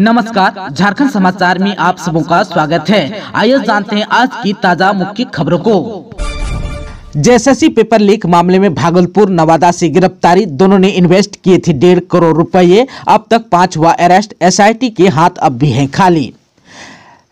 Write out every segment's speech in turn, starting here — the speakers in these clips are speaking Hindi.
नमस्कार झारखंड समाचार में आप का स्वागत है आइए जानते हैं आज की ताजा मुख्य खबरों को जेएसएससी पेपर लीक मामले में भागलपुर नवादा से गिरफ्तारी दोनों ने इन्वेस्ट किए थे डेढ़ करोड़ रुपए अब तक हुआ अरेस्ट एसआईटी के हाथ अब भी हैं खाली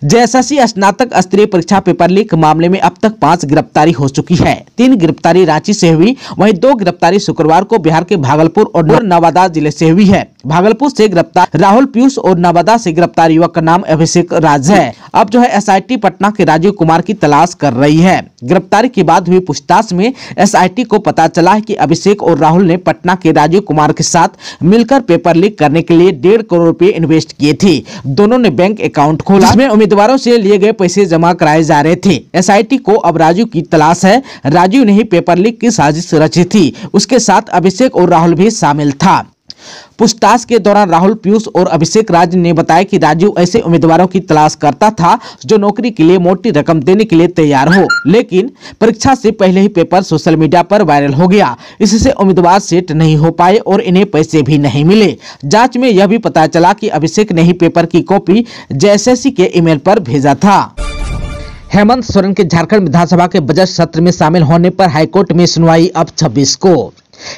जेएसएससी स्नातक स्तरीय परीक्षा पेपर लीक मामले में अब तक पांच गिरफ्तारी हो चुकी है तीन गिरफ्तारी रांची से हुई वहीं दो गिरफ्तारी शुक्रवार को बिहार के भागलपुर और नवादा जिले से हुई है भागलपुर से गिरफ्तार राहुल पीयूष और नवादा से गिरफ्तार युवक का नाम अभिषेक राज है अब जो है एस पटना के राजीव कुमार की तलाश कर रही है गिरफ्तारी के बाद हुई पूछताछ में एस को पता चला है अभिषेक और राहुल ने पटना के राजीव कुमार के साथ मिलकर पेपर लीक करने के लिए डेढ़ करोड़ रूपए इन्वेस्ट किए थे दोनों ने बैंक अकाउंट खोला उम्मीद उम्मीदवारों से लिए गए पैसे जमा कराए जा रहे थे एसआईटी को अब राजू की तलाश है राजू ने ही पेपर लीक की साजिश रची थी उसके साथ अभिषेक और राहुल भी शामिल था पूछताछ के दौरान राहुल पीयूष और अभिषेक राज ने बताया कि राजीव ऐसे उम्मीदवारों की तलाश करता था जो नौकरी के लिए मोटी रकम देने के लिए तैयार हो लेकिन परीक्षा से पहले ही पेपर सोशल मीडिया पर वायरल हो गया इससे उम्मीदवार सेट नहीं हो पाए और इन्हें पैसे भी नहीं मिले जांच में यह भी पता चला की अभिषेक ने ही पेपर की कॉपी जे के ईमेल मेल भेजा था हेमंत सोरेन के झारखंड विधानसभा के बजट सत्र में शामिल होने पर हाईकोर्ट में सुनवाई अब 26 को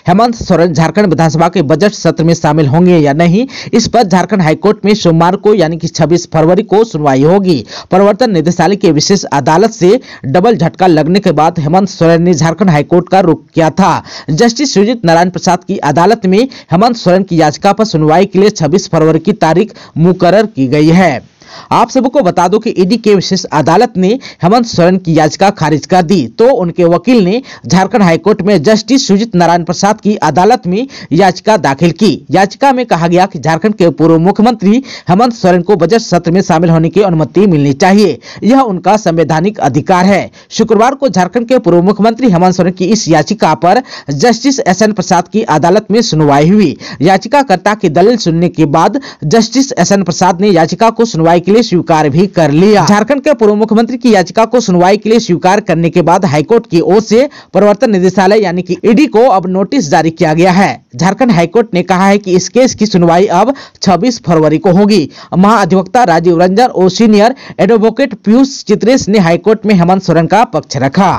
हेमंत सोरेन झारखंड विधानसभा के बजट सत्र में शामिल होंगे या नहीं इस पर झारखंड हाईकोर्ट में सोमवार को यानी कि 26 फरवरी को सुनवाई होगी प्रवर्तन निदेशालय की विशेष अदालत से डबल झटका लगने के बाद हेमंत सोरेन ने झारखंड हाईकोर्ट का रुख किया था जस्टिस सुजीत नारायण प्रसाद की अदालत में हेमंत सोरेन की याचिका पर सुनवाई के लिए छब्बीस फरवरी की तारीख मुकर की गई है आप सबको बता दो कि ईडी e के विशेष अदालत ने हेमंत सोरेन की याचिका खारिज कर दी तो उनके वकील ने झारखंड हाईकोर्ट में जस्टिस सुजित नारायण प्रसाद की अदालत में याचिका दाखिल की याचिका में कहा गया कि झारखंड के पूर्व मुख्यमंत्री हेमंत सोरेन को बजट सत्र में शामिल होने की अनुमति मिलनी चाहिए यह उनका संवैधानिक अधिकार है शुक्रवार को झारखंड के पूर्व मुख्यमंत्री हेमंत सोरेन की इस याचिका पर जस्टिस एस एन प्रसाद की अदालत में सुनवाई हुई याचिकाकर्ता की दलील सुनने के बाद जस्टिस एस एन प्रसाद ने याचिका को सुनवाई सुनवाई के लिए स्वीकार भी कर लिया झारखंड के पूर्व मुख्यमंत्री की याचिका को सुनवाई के लिए स्वीकार करने के बाद हाईकोर्ट की ओर से प्रवर्तन निदेशालय यानी कि ईडी को अब नोटिस जारी किया गया है झारखंड हाईकोर्ट ने कहा है कि इस केस की सुनवाई अब 26 फरवरी को होगी महाअधिवक्ता राजीव रंजन और सीनियर एडवोकेट पीयूष चित्रेश ने हाईकोर्ट में हेमंत सोरेन का पक्ष रखा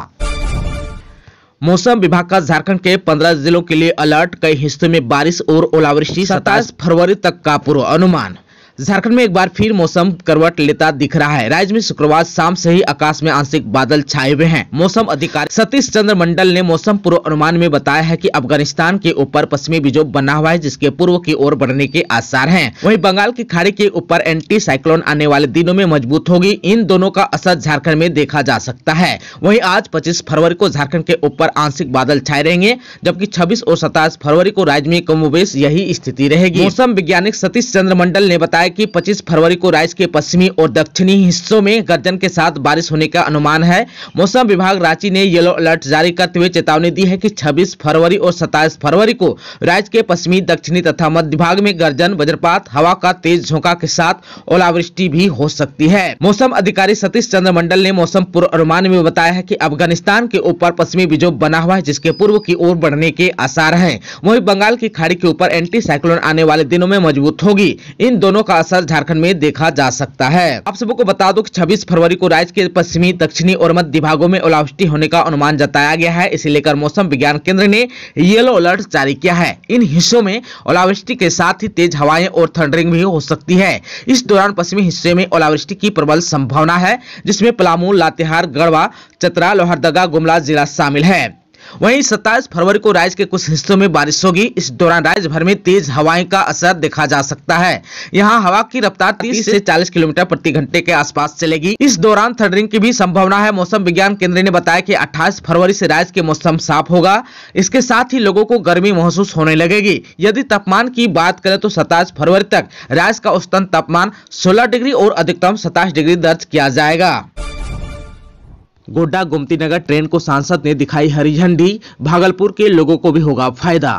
मौसम विभाग का झारखंड के 15 जिलों के लिए अलर्ट कई हिस्सों में बारिश और ओलावृष्टि सत्ताईस फरवरी तक का पूर्व अनुमान झारखंड में एक बार फिर मौसम करवट लेता दिख रहा है राज्य में शुक्रवार शाम से ही आकाश में आंशिक बादल छाए हुए हैं मौसम अधिकारी सतीश चंद्र मंडल ने मौसम पूर्वानुमान में बताया है कि अफगानिस्तान के ऊपर पश्चिमी विजोब बना हुआ है जिसके पूर्व की ओर बढ़ने के आसार हैं वहीं बंगाल की खाड़ी के ऊपर एंटी साइक्लोन आने वाले दिनों में मजबूत होगी इन दोनों का असर झारखण्ड में देखा जा सकता है वही आज पच्चीस फरवरी को झारखण्ड के ऊपर आंशिक बादल छाए रहेंगे जबकि छब्बीस और सताईस फरवरी को राज्य में कमोबेश यही स्थिति रहेगी मौसम वैज्ञानिक सतीश चंद्र मंडल ने बताया है कि 25 फरवरी को राज्य के पश्चिमी और दक्षिणी हिस्सों में गर्जन के साथ बारिश होने का अनुमान है मौसम विभाग रांची ने येलो अलर्ट जारी करते हुए चेतावनी दी है कि 26 फरवरी और 27 फरवरी को राज्य के पश्चिमी दक्षिणी तथा मध्य भाग में गर्जन वज्रपात हवा का तेज झोंका के साथ ओलावृष्टि भी हो सकती है मौसम अधिकारी सतीश चंद्र मंडल ने मौसम पूर्वानुमान में बताया है की अफगानिस्तान के ऊपर पश्चिमी विजोब बना हुआ है जिसके पूर्व की ओर बढ़ने के आसार है वही बंगाल की खाड़ी के ऊपर एंटी साइक्लोन आने वाले दिनों में मजबूत होगी इन दोनों का असर झारखंड में देखा जा सकता है आप सबको बता दो कि 26 फरवरी को राज्य के पश्चिमी दक्षिणी और मध्य भागों में ओलावृष्टि होने का अनुमान जताया गया है इसे लेकर मौसम विज्ञान केंद्र ने येलो अलर्ट जारी किया है इन हिस्सों में ओलावृष्टि के साथ ही तेज हवाएं और थंडरिंग भी हो सकती है इस दौरान पश्चिमी हिस्से में ओलावृष्टि की प्रबल संभावना है जिसमें पलामू लातेहार गढ़वा चतरा लोहरदगा गुमला जिला शामिल है वहीं 27 फरवरी को राज्य के कुछ हिस्सों में बारिश होगी इस दौरान राज्य भर में तेज हवाएं का असर देखा जा सकता है यहाँ हवा की रफ्तार 30 से 40 किलोमीटर प्रति घंटे के आसपास चलेगी इस दौरान थंडरिंग की भी संभावना है मौसम विज्ञान केंद्र ने बताया की अट्ठाईस फरवरी से राज्य के मौसम साफ होगा इसके साथ ही लोगों को गर्मी महसूस होने लगेगी यदि तापमान की बात करें तो सताईस फरवरी तक राज्य का औसतन तापमान सोलह डिग्री और अधिकतम सताईस डिग्री दर्ज किया जाएगा गोड्डा गोमती नगर ट्रेन को सांसद ने दिखाई हरी झंडी भागलपुर के लोगों को भी होगा फायदा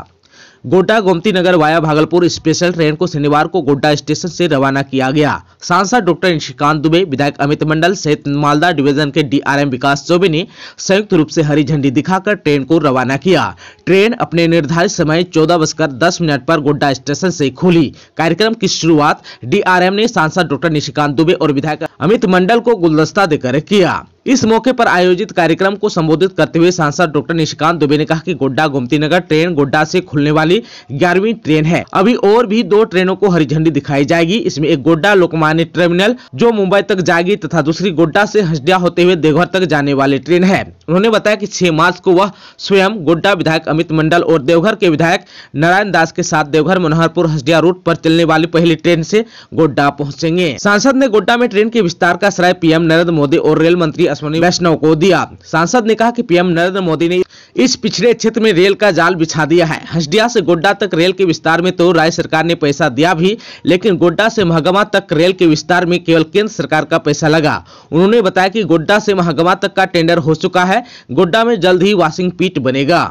Godda Gomti Nagar via Bhagalpur special train को शनिवार को गोड्डा स्टेशन से रवाना किया गया सांसद डॉक्टर निशिकांत दुबे विधायक अमित मंडल सहित मालदा डिवीजन के डीआरएम विकास चौबे ने संयुक्त रूप से हरी झंडी दिखाकर ट्रेन को रवाना किया ट्रेन अपने निर्धारित समय चौदह बजकर दस मिनट पर गोड्डा स्टेशन से खुली कार्यक्रम की शुरुआत डीआरएम ने सांसद डॉक्टर निशिकांत दुबे और विधायक अमित मंडल को गुलदस्ता देकर किया इस मौके पर आयोजित कार्यक्रम को संबोधित करते हुए सांसद डॉक्टर निशिकांत दुबे ने कहा कि गोड्डा गोमती नगर ट्रेन गोड्डा से खुलने वाली ग्यारहवीं ट्रेन है अभी और भी दो ट्रेनों को हरी झंडी दिखाई जाएगी इसमें एक गोड्डा लोकमान सामान्य टर्मिनल जो मुंबई तक जाएगी तथा दूसरी गोड्डा से हसडिया होते हुए देवघर तक जाने वाली ट्रेन है उन्होंने बताया कि छह मार्च को वह स्वयं गोड्डा विधायक अमित मंडल और देवघर के विधायक नारायण दास के साथ देवघर मनोहरपुर हसडिया रूट पर चलने वाली पहली ट्रेन से गोड्डा पहुंचेंगे सांसद ने गोड्डा में ट्रेन के विस्तार का श्राय पीएम नरेंद्र मोदी और रेल मंत्री अश्विनी वैष्णव को दिया सांसद ने कहा कि पीएम नरेंद्र मोदी ने इस पिछड़े क्षेत्र में रेल का जाल बिछा दिया है हसडिया से गोड्डा तक रेल के विस्तार में तो राज्य सरकार ने पैसा दिया भी लेकिन गोड्डा से महगमा तक रेल के विस्तार में केवल केंद्र सरकार का पैसा लगा उन्होंने बताया कि गोड्डा से महागमा तक का टेंडर हो चुका है गोड्डा में जल्द ही वॉशिंग पीट बनेगा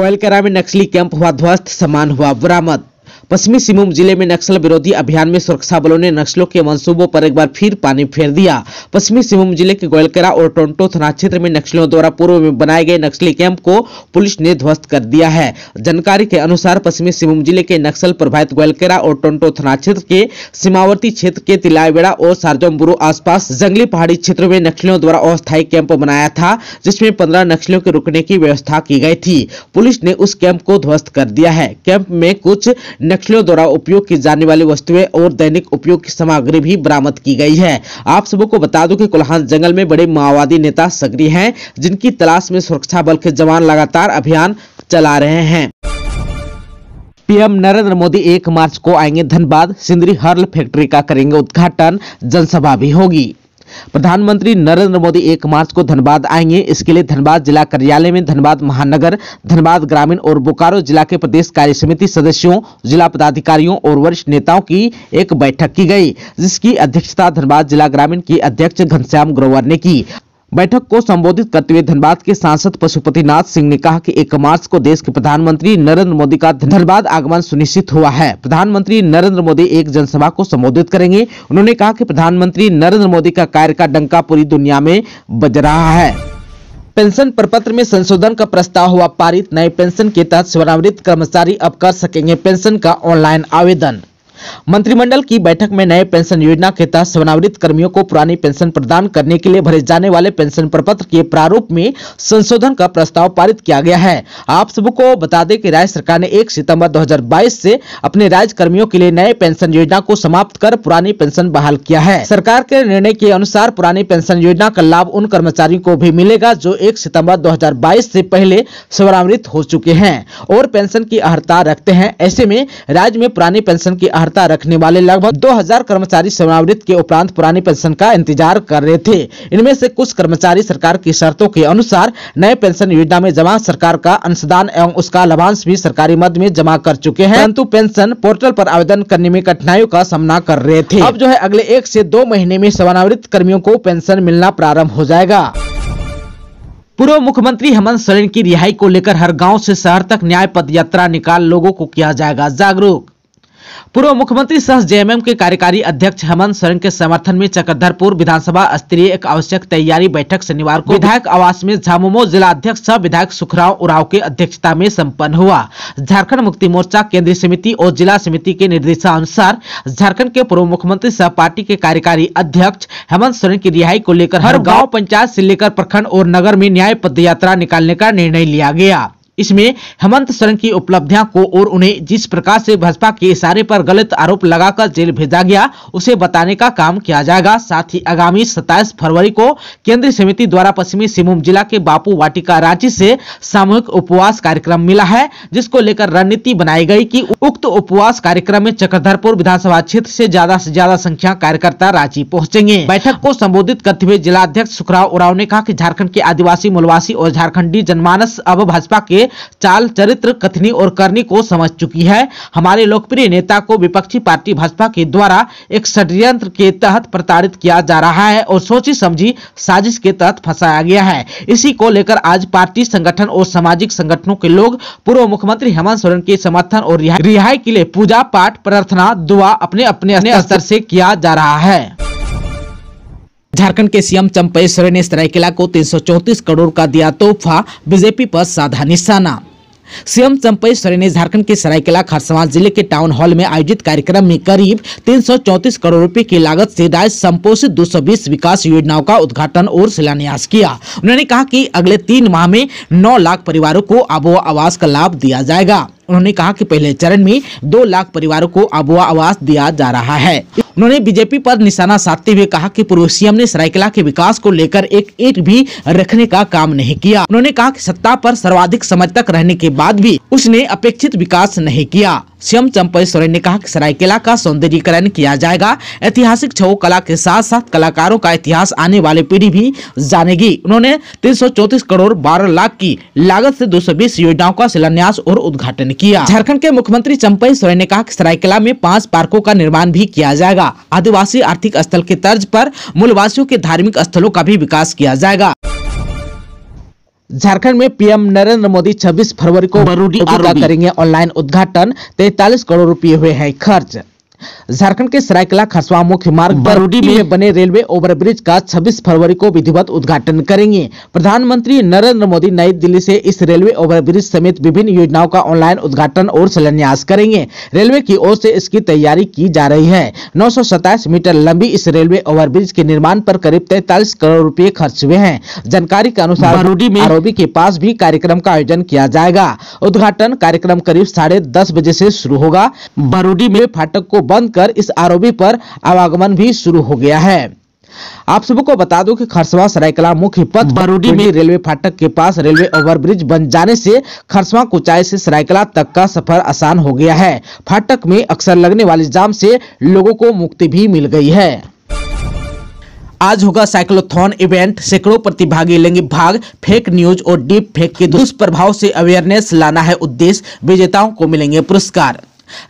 गोयलकरा में नक्सली कैंप हुआ ध्वस्त सामान हुआ बरामद पश्चिमी सिंहभूम जिले में नक्सल विरोधी अभियान में सुरक्षा बलों ने नक्सलों के मंसूबों पर एक बार फिर पानी फेर दिया पश्चिमी सिंहभूम जिले के गोयलकरा और टोंटो थाना क्षेत्र में नक्सलियों द्वारा पूर्व में बनाए गए नक्सली कैंप को पुलिस ने ध्वस्त कर दिया है जानकारी के अनुसार पश्चिमी सिंहभूम जिले के नक्सल प्रभावित गोयलकरा और टोंटो थाना क्षेत्र के सीमावर्ती क्षेत्र के तिलाईवेड़ा और सारजमबुरु आसपास जंगली पहाड़ी क्षेत्रों में नक्सलियों द्वारा अस्थायी कैंप बनाया था जिसमें पंद्रह नक्सलियों के रुकने की व्यवस्था की गई थी पुलिस ने उस कैंप को ध्वस्त कर दिया है कैंप में कुछ नक्सलियों द्वारा उपयोग की जाने वाली वस्तुएं और दैनिक उपयोग की सामग्री भी बरामद की गई है आप सबको बता दूं कि कोल्हान जंगल में बड़े माओवादी नेता सक्रिय हैं जिनकी तलाश में सुरक्षा बल के जवान लगातार अभियान चला रहे हैं पीएम नरेंद्र मोदी एक मार्च को आएंगे धनबाद सिंदरी हर्ल फैक्ट्री का करेंगे उद्घाटन जनसभा भी होगी प्रधानमंत्री नरेंद्र मोदी एक मार्च को धनबाद आएंगे इसके लिए धनबाद जिला कार्यालय में धनबाद महानगर धनबाद ग्रामीण और बोकारो जिला के प्रदेश कार्य समिति सदस्यों जिला पदाधिकारियों और वरिष्ठ नेताओं की एक बैठक की गई जिसकी अध्यक्षता धनबाद जिला ग्रामीण की अध्यक्ष घनश्याम ग्रोवर ने की बैठक को संबोधित करते हुए धनबाद के सांसद पशुपतिनाथ सिंह ने कहा कि एक मार्च को देश के प्रधानमंत्री नरेंद्र मोदी का धनबाद आगमन सुनिश्चित हुआ है प्रधानमंत्री नरेंद्र मोदी एक जनसभा को संबोधित करेंगे उन्होंने कहा कि प्रधानमंत्री नरेंद्र मोदी का कार्य का डंका पूरी दुनिया में बज रहा है पेंशन प्रपत्र में संशोधन का प्रस्ताव हुआ पारित नए पेंशन के तहत सेवानिवृत्त कर्मचारी अब कर सकेंगे पेंशन का ऑनलाइन आवेदन मंत्रिमंडल की बैठक में नए पेंशन योजना के तहत सेवानिवृत्त कर्मियों को पुरानी पेंशन प्रदान करने के लिए भरे जाने वाले पेंशन प्रपत्र के प्रारूप में संशोधन का प्रस्ताव पारित किया गया है आप सबको बता दें कि राज्य सरकार ने 1 सितंबर 2022 से अपने राज्य कर्मियों के लिए नए पेंशन योजना को समाप्त कर पुरानी पेंशन बहाल किया है सरकार के निर्णय के अनुसार पुरानी पेंशन योजना का लाभ उन कर्मचारियों को भी मिलेगा जो एक सितम्बर दो हजार पहले सेवानिवृत्त हो चुके हैं और पेंशन की अहर्ता रखते हैं ऐसे में राज्य में पुरानी पेंशन की अर्हता रखने वाले लगभग 2000 कर्मचारी सेवानिवृत्त के उपरांत पुरानी पेंशन का इंतजार कर रहे थे इनमें से कुछ कर्मचारी सरकार की शर्तों के अनुसार नए पेंशन योजना में जमा सरकार का अंशदान एवं उसका लाभांश भी सरकारी मद में जमा कर चुके हैं परंतु पेंशन पोर्टल आरोप आवेदन करने में कठिनाइयों का सामना कर रहे थे अब जो है अगले एक ऐसी दो महीने में सेवानिवृत्त कर्मियों को पेंशन मिलना प्रारंभ हो जाएगा पूर्व मुख्यमंत्री हेमंत सोरेन की रिहाई को लेकर हर गांव से शहर तक न्याय पद यात्रा निकाल लोगों को किया जाएगा जागरूक पूर्व मुख्यमंत्री सह जेएमएम के कार्यकारी अध्यक्ष हेमंत सोरेन के समर्थन में चकरधरपुर विधानसभा स्तरीय एक आवश्यक तैयारी बैठक शनिवार को विधायक आवास में झामुमो जिला अध्यक्ष सह विधायक सुखराव उराव के अध्यक्षता में सम्पन्न हुआ झारखंड मुक्ति मोर्चा केंद्रीय समिति और जिला समिति के निर्देशानुसार झारखंड के पूर्व मुख्यमंत्री सह पार्टी के कार्यकारी अध्यक्ष हेमंत सोरेन की रिहाई को लेकर हर गाँव पंचायत ऐसी लेकर प्रखंड और नगर में न्याय पद निकालने का निर्णय लिया गया इसमें हेमंत सरन की उपलब्धियां को और उन्हें जिस प्रकार से भाजपा के इशारे पर गलत आरोप लगाकर जेल भेजा गया उसे बताने का काम किया जाएगा साथ ही आगामी सताईस फरवरी को केंद्रीय समिति द्वारा पश्चिमी सिंहभूम जिला के बापू वाटिका रांची से सामूहिक उपवास कार्यक्रम मिला है जिसको लेकर रणनीति बनाई गयी की उक्त उपवास कार्यक्रम में चक्रधरपुर विधानसभा क्षेत्र ऐसी ज्यादा ऐसी ज्यादा संख्या कार्यकर्ता रांची पहुँचेंगे बैठक को संबोधित करते हुए जिलाध्यक्ष सुखराव उराव ने कहा की झारखण्ड के आदिवासी मूलवासी और झारखंडी जनमानस अब भाजपा के चाल चरित्र कथनी और करनी को समझ चुकी है हमारे लोकप्रिय नेता को विपक्षी पार्टी भाजपा के द्वारा एक षड्यंत्र के तहत प्रताड़ित किया जा रहा है और सोची समझी साजिश के तहत फंसाया गया है इसी को लेकर आज पार्टी संगठन और सामाजिक संगठनों के लोग पूर्व मुख्यमंत्री हेमंत सोरेन के समर्थन और रिहाई के लिए पूजा पाठ प्रार्थना दुआ अपने अपने स्तर ऐसी किया जा रहा है झारखंड के सीएम चंपई सोरेन ने सरायकेला को तीन करोड़ का दिया तोहफा बीजेपी पर साधा निशाना सीएम चंपई सोरेन ने झारखंड के सरायकेला खरसवां जिले के टाउन हॉल में आयोजित कार्यक्रम में करीब तीन करोड़ रुपए की लागत से राज्य संपोषित 220 विकास योजनाओं का उद्घाटन और शिलान्यास किया उन्होंने कहा कि अगले तीन माह में नौ लाख परिवारों को आबो आवास का लाभ दिया जाएगा उन्होंने कहा कि पहले चरण में दो लाख परिवारों को अबुआ आवास दिया जा रहा है उन्होंने बीजेपी पर निशाना साधते हुए कहा कि पूर्व सीएम ने सरायकला के विकास को लेकर एक ईट भी रखने का काम नहीं किया उन्होंने कहा कि सत्ता पर सर्वाधिक समय तक रहने के बाद भी उसने अपेक्षित विकास नहीं किया सीएम चंपई सोरेन ने कहा कि सरायकेला का सौंदर्यीकरण किया जाएगा ऐतिहासिक छो कला के साथ साथ कलाकारों का इतिहास आने वाली पीढ़ी भी जानेगी उन्होंने तीन करोड़ बारह लाख की लागत ऐसी दो योजनाओं का शिलान्यास और उद्घाटन किया झारखण्ड के मुख्यमंत्री चंपई सोरेन ने कहा की सरायकेला में पांच पार्कों का निर्माण भी किया जाएगा आदिवासी आर्थिक स्थल के तर्ज पर मूलवासियों के धार्मिक स्थलों का भी विकास किया जाएगा झारखंड में पीएम नरेंद्र मोदी 26 फरवरी को बरूडी करेंगे ऑनलाइन उद्घाटन तैतालीस करोड़ रुपए हुए हैं खर्च झारखंड के सरायकला खसवा मुख्य मार्ग बरूडी में बने रेलवे ओवरब्रिज का 26 फरवरी को विधिवत उद्घाटन करेंगे प्रधानमंत्री नरेंद्र मोदी नई दिल्ली से इस रेलवे ओवरब्रिज समेत विभिन्न योजनाओं का ऑनलाइन उद्घाटन और शिलान्यास करेंगे रेलवे की ओर से इसकी तैयारी की जा रही है नौ मीटर लंबी इस रेलवे ओवरब्रिज के निर्माण आरोप करीब तैतालीस करोड़ रूपए खर्च हुए हैं जानकारी के अनुसार बरूडी में आरोपी के पास भी कार्यक्रम का आयोजन किया जाएगा उद्घाटन कार्यक्रम करीब साढ़े दस बजे ऐसी शुरू होगा बरूडी में फाटक को बंद कर इस आरोपी पर आवागमन भी शुरू हो गया है आप सबको बता दूं कि खरसवा सरायकला मुख्य पथ बरूडी में रेलवे फाटक के पास रेलवे ओवरब्रिज बन जाने से खरसवा कुचाई से सरायकला तक का सफर आसान हो गया है फाटक में अक्सर लगने वाले जाम से लोगों को मुक्ति भी मिल गई है आज होगा साइक्लोथॉन इवेंट सैकड़ों प्रतिभागी लेंगे भाग फेक न्यूज और डीप फेक के दुष्प्रभाव से अवेयरनेस लाना है उद्देश्य विजेताओं को मिलेंगे पुरस्कार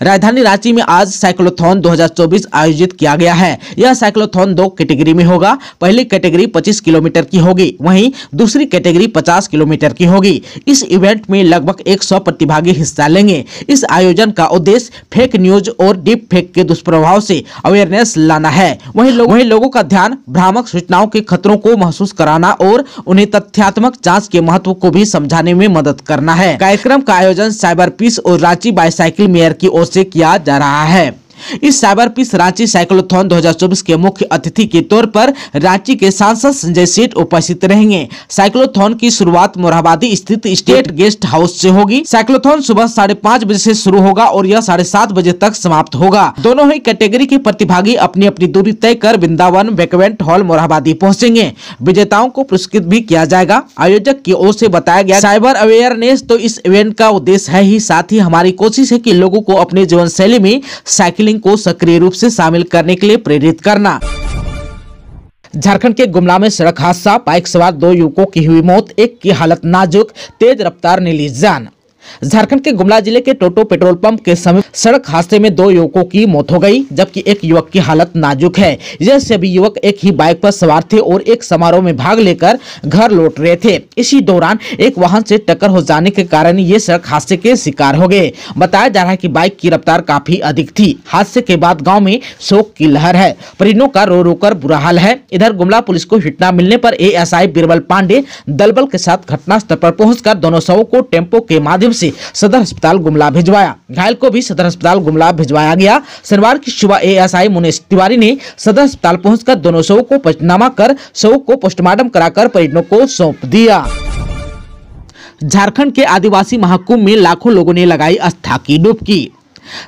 राजधानी रांची में आज साइक्लोथॉन 2024 आयोजित किया गया है यह साइक्लोथॉन दो कैटेगरी में होगा पहली कैटेगरी 25 किलोमीटर की होगी वहीं दूसरी कैटेगरी 50 किलोमीटर की होगी इस इवेंट में लगभग 100 प्रतिभागी हिस्सा लेंगे इस आयोजन का उद्देश्य फेक न्यूज और डीप फेक के दुष्प्रभाव से अवेयरनेस लाना है वही लो, वही लोगों का ध्यान भ्रामक सूचनाओं के खतरों को महसूस कराना और उन्हें तथ्यात्मक जाँच के महत्व को भी समझाने में मदद करना है कार्यक्रम का आयोजन साइबर पीस और रांची बाईसाइकिल मेयर की की ओर से किया जा रहा है इस साइबर पीस रांची साइक्लोथॉन 2024 के मुख्य अतिथि के तौर पर रांची के सांसद संजय सेठ उपस्थित रहेंगे साइक्लोथॉन की शुरुआत मोरहाबादी स्थित स्टेट गेस्ट हाउस से होगी साइक्लोथॉन सुबह साढ़े पाँच बजे से शुरू होगा और यह साढ़े सात बजे तक समाप्त होगा दोनों ही कैटेगरी के प्रतिभागी अपनी अपनी दूरी तय कर वृंदावन वेकवेंट हॉल मोरहाबादी पहुँचेंगे विजेताओं को पुरस्कृत भी किया जाएगा आयोजक की ओर ऐसी बताया गया साइबर अवेयरनेस तो इस इवेंट का उद्देश्य है ही साथ ही हमारी कोशिश है की लोगो को अपने जीवन शैली में साइकिल लिंग को सक्रिय रूप से शामिल करने के लिए प्रेरित करना झारखंड के गुमला में सड़क हादसा बाइक सवार दो युवकों की हुई मौत एक की हालत नाजुक तेज रफ्तार ने ली जान झारखंड के गुमला जिले के टोटो पेट्रोल पंप के समीप सड़क हादसे में दो युवकों की मौत हो गई जबकि एक युवक की हालत नाजुक है यह सभी युवक एक ही बाइक पर सवार थे और एक समारोह में भाग लेकर घर लौट रहे थे इसी दौरान एक वाहन से टक्कर हो जाने के कारण ये सड़क हादसे के शिकार हो गए बताया जा रहा है की बाइक की रफ्तार काफी अधिक थी हादसे के बाद गाँव में शोक की लहर है परिणों का रो रो कर बुरा हाल है इधर गुमला पुलिस को घटना मिलने आरोप ए एस बिरबल पांडे दलबल के साथ घटनास्थल पर पहुंचकर दोनों शवों को टेम्पो के माध्यम से सदर अस्पताल गुमला भिजवाया घायल को भी सदर अस्पताल गुमला भिजवाया गया शनिवार की सुबह एएसआई मुनेश तिवारी ने सदर अस्पताल पहुंचकर दोनों शव को पंचनामा कर शव को पोस्टमार्टम कराकर परिजनों को सौंप दिया झारखंड के आदिवासी महाकुंभ में लाखों लोगों ने लगाई आस्था की डुबकी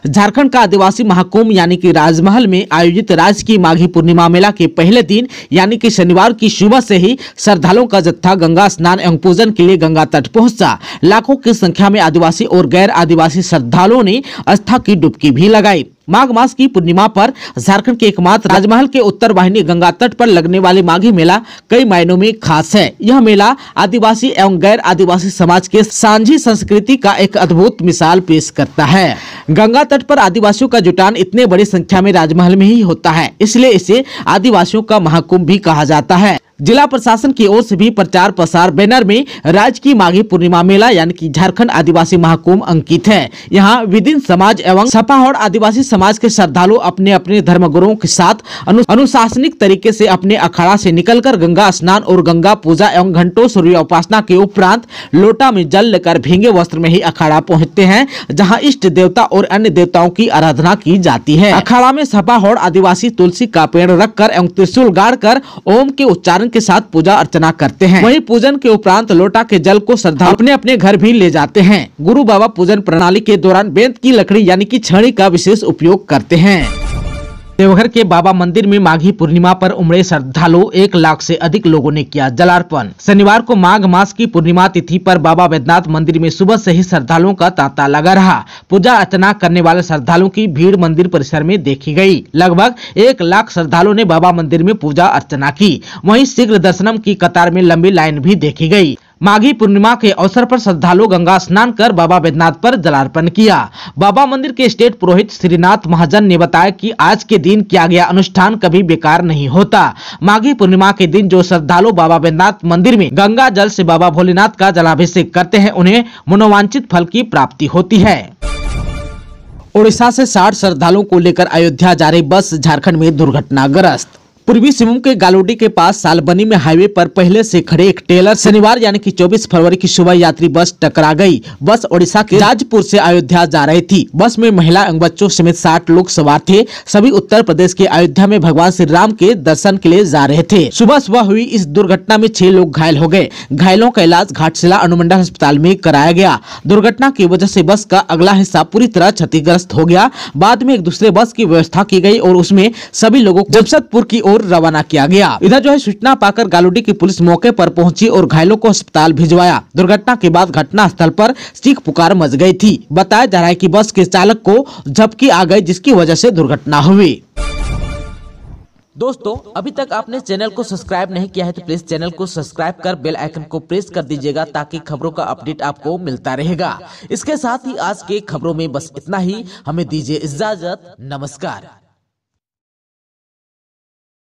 झारखंड का आदिवासी महाकुंभ यानी कि राजमहल में आयोजित राज्य की माघी पूर्णिमा मेला के पहले दिन यानी कि शनिवार की सुबह से ही श्रद्धालुओं का जत्था गंगा स्नान एवं पूजन के लिए गंगा तट पहुंचा लाखों की संख्या में आदिवासी और गैर आदिवासी श्रद्धालुओं ने आस्था की डुबकी भी लगाई माघ मास की पूर्णिमा पर झारखंड के एकमात्र राजमहल के उत्तर वाहिनी गंगा तट पर लगने वाले माघी मेला कई मायनों में खास है यह मेला आदिवासी एवं गैर आदिवासी समाज के सांझी संस्कृति का एक अद्भुत मिसाल पेश करता है गंगा तट पर आदिवासियों का जुटान इतने बड़ी संख्या में राजमहल में ही होता है इसलिए इसे आदिवासियों का महाकुंभ भी कहा जाता है जिला प्रशासन की ओर से भी प्रचार प्रसार बैनर में राज्य की माघी पूर्णिमा मेला यानी कि झारखंड आदिवासी महाकुंभ अंकित है यहाँ विदिन समाज एवं सपाहड़ आदिवासी समाज के श्रद्धालु अपने अपने धर्मगुरुओं के साथ अनुशासनिक तरीके से अपने अखाड़ा से निकलकर गंगा स्नान और गंगा पूजा एवं घंटों सूर्य उपासना के उपरांत लोटा में जल लेकर भींगे वस्त्र में ही अखाड़ा पहुँचते हैं जहाँ इष्ट देवता और अन्य देवताओं की आराधना की जाती है अखाड़ा में सपाहड़ आदिवासी तुलसी का पेड़ रखकर एवं त्रिशूल गाड़ कर ओम के उच्चारण के साथ पूजा अर्चना करते हैं वहीं पूजन के उपरांत लोटा के जल को श्रद्धा अपने अपने घर भी ले जाते हैं गुरु बाबा पूजन प्रणाली के दौरान बेंत की लकड़ी यानी की छड़ी का विशेष उपयोग करते हैं देवघर के बाबा मंदिर में माघी पूर्णिमा पर उमड़े श्रद्धालु एक लाख से अधिक लोगों ने किया जलार्पण शनिवार को माघ मास की पूर्णिमा तिथि पर बाबा वैद्यनाथ मंदिर में सुबह से ही श्रद्धालुओं का तांता लगा रहा पूजा अर्चना करने वाले श्रद्धालुओं की भीड़ मंदिर परिसर में देखी गई लगभग एक लाख श्रद्धालुओं ने बाबा मंदिर में पूजा अर्चना की वही शीघ्र दर्शनम की कतार में लंबी लाइन भी देखी गयी माघी पूर्णिमा के अवसर पर श्रद्धालु गंगा स्नान कर बाबा बैद्यनाथ पर जलार्पण किया बाबा मंदिर के स्टेट पुरोहित श्रीनाथ महाजन ने बताया कि आज के दिन किया गया अनुष्ठान कभी बेकार नहीं होता माघी पूर्णिमा के दिन जो श्रद्धालु बाबा बैद्यनाथ मंदिर में गंगा जल से बाबा भोलेनाथ का जलाभिषेक करते हैं उन्हें मनोवांछित फल की प्राप्ति होती है ओडिशा से साठ श्रद्धालुओं को लेकर अयोध्या जा रही बस झारखंड में दुर्घटनाग्रस्त पूर्वी सिंहभूम के गालोडी के पास सालबनी में हाईवे पर पहले से खड़े एक ट्रेलर शनिवार यानी कि 24 फरवरी की सुबह यात्री बस टकरा गई बस ओडिशा के राजपुर से अयोध्या जा रही थी बस में महिला एवं बच्चों समेत साठ लोग सवार थे सभी उत्तर प्रदेश के अयोध्या में भगवान श्री राम के दर्शन के लिए जा रहे थे सुबह सुबह हुई इस दुर्घटना में छह लोग घायल हो गए घायलों का इलाज घाटशिला अनुमंडल अस्पताल में कराया गया दुर्घटना की वजह से बस का अगला हिस्सा पूरी तरह क्षतिग्रस्त हो गया बाद में एक दूसरे बस की व्यवस्था की गई और उसमें सभी लोगों को जमशेदपुर की ओर ओर रवाना किया गया इधर जो है सूचना पाकर गालूडी की पुलिस मौके पर पहुंची और घायलों को अस्पताल भिजवाया दुर्घटना के बाद घटना स्थल पर चीख पुकार मच गई थी बताया जा रहा है की बस के चालक को झपकी आ गई जिसकी वजह से दुर्घटना हुई दोस्तों अभी तक आपने चैनल को सब्सक्राइब नहीं किया है तो प्लीज चैनल को सब्सक्राइब कर बेल आइकन को प्रेस कर दीजिएगा ताकि खबरों का अपडेट आपको मिलता रहेगा इसके साथ ही आज के खबरों में बस इतना ही हमें दीजिए इजाजत नमस्कार